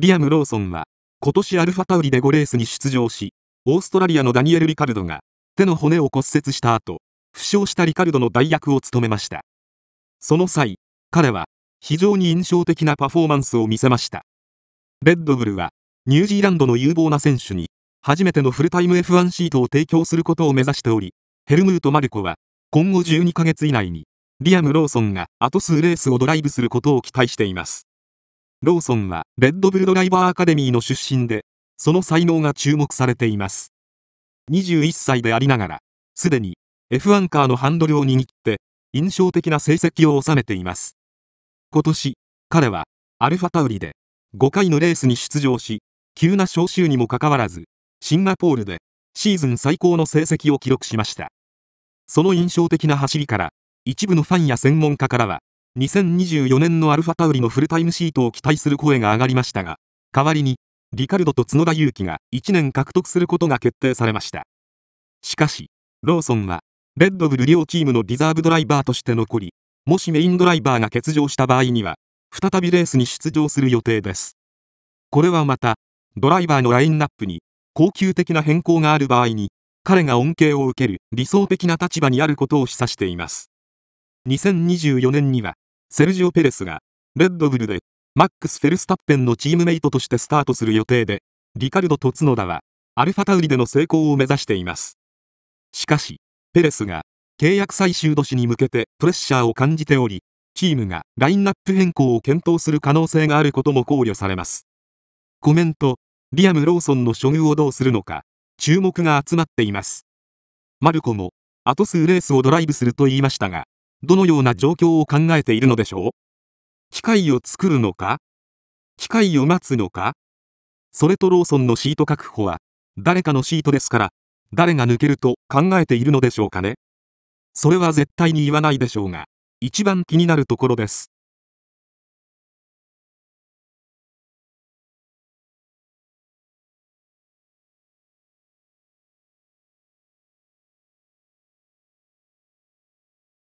リアム・ローソンは、今年アルファタウリで5レースに出場し、オーストラリアのダニエル・リカルドが、手の骨を骨折した後、負傷したリカルドの代役を務めました。その際、彼は、非常に印象的なパフォーマンスを見せました。レッドブルは、ニュージーランドの有望な選手に、初めてのフルタイム F1 シートを提供することを目指しており、ヘルムート・マルコは、今後12ヶ月以内に、リアム・ローソンが後数レースをドライブすることを期待しています。ローソンは、レッドブルドライバーアカデミーの出身で、その才能が注目されています。21歳でありながら、すでに F1 カーのハンドルを握って、印象的な成績を収めています。今年、彼は、アルファタウリで、5回のレースに出場し、急な招集にもかかわらず、シンガポールで、シーズン最高の成績を記録しました。その印象的な走りから、一部のファンや専門家からは、2024年のアルファタウリのフルタイムシートを期待する声が上がりましたが、代わりに、リカルドと角田祐希が1年獲得することが決定されました。しかし、ローソンは、レッドブル両チームのリザーブドライバーとして残り、もしメインドライバーが欠場した場合には、再びレースに出場する予定です。これはまた、ドライバーのラインナップに、恒久的な変更がある場合に、彼が恩恵を受ける理想的な立場にあることを示唆しています。2024年には、セルジオ・ペレスが、レッドブルで、マックス・フェルスタッペンのチームメイトとしてスタートする予定で、リカルドと角田は、アルファタウリでの成功を目指しています。しかし、ペレスが、契約最終年に向けてプレッシャーを感じており、チームがラインナップ変更を検討する可能性があることも考慮されます。コメント、リアム・ローソンの処遇をどうするのか、注目が集まっています。マルコも、後数レースをドライブすると言いましたが、どのような状況を考えているのでしょう機械を作るのか機械を待つのかそれとローソンのシート確保は誰かのシートですから誰が抜けると考えているのでしょうかねそれは絶対に言わないでしょうが一番気になるところです